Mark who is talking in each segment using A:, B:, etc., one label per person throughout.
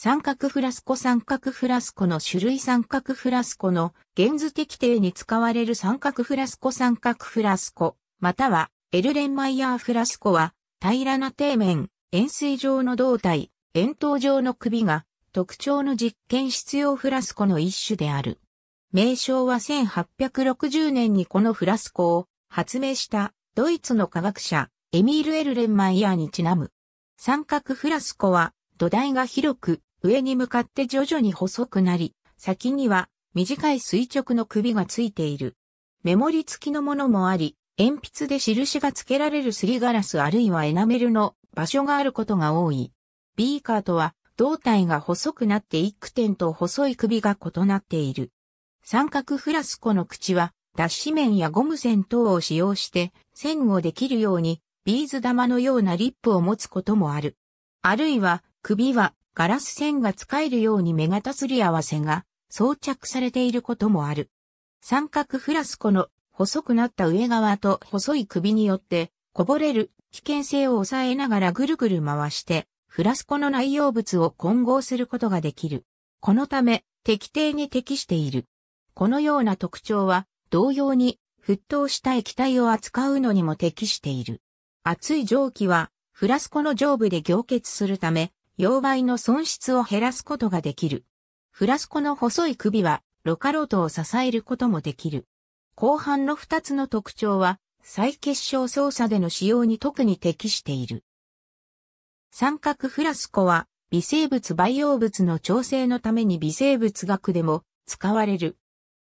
A: 三角フラスコ三角フラスコの種類三角フラスコの原図適定に使われる三角フラスコ三角フラスコ、またはエルレンマイヤーフラスコは平らな底面、円錐状の胴体、円筒状の首が特徴の実験必要フラスコの一種である。名称は1860年にこのフラスコを発明したドイツの科学者エミール・エルレンマイヤーにちなむ。三角フラスコは土台が広く上に向かって徐々に細くなり、先には短い垂直の首がついている。メモリ付きのものもあり、鉛筆で印が付けられるすりガラスあるいはエナメルの場所があることが多い。ビーカーとは胴体が細くなって一句点と細い首が異なっている。三角フラスコの口は脱脂面やゴム線等を使用して線をできるようにビーズ玉のようなリップを持つこともある。あるいは首はガラス線が使えるように目型すり合わせが装着されていることもある。三角フラスコの細くなった上側と細い首によってこぼれる危険性を抑えながらぐるぐる回してフラスコの内容物を混合することができる。このため適定に適している。このような特徴は同様に沸騰した液体を扱うのにも適している。熱い蒸気はフラスコの上部で凝結するため溶媒の損失を減らすことができる。フラスコの細い首は、ロカロートを支えることもできる。後半の二つの特徴は、再結晶操作での使用に特に適している。三角フラスコは、微生物培養物の調整のために微生物学でも使われる。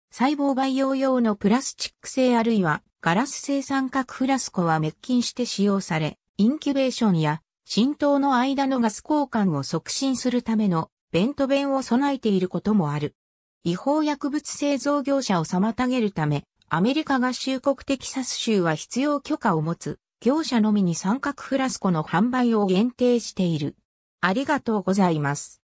A: 細胞培養用のプラスチック製あるいはガラス製三角フラスコは滅菌して使用され、インキュベーションや浸透の間のガス交換を促進するためのベント弁を備えていることもある。違法薬物製造業者を妨げるため、アメリカ合衆国テキサス州は必要許可を持つ、業者のみに三角フラスコの販売を限定している。ありがとうございます。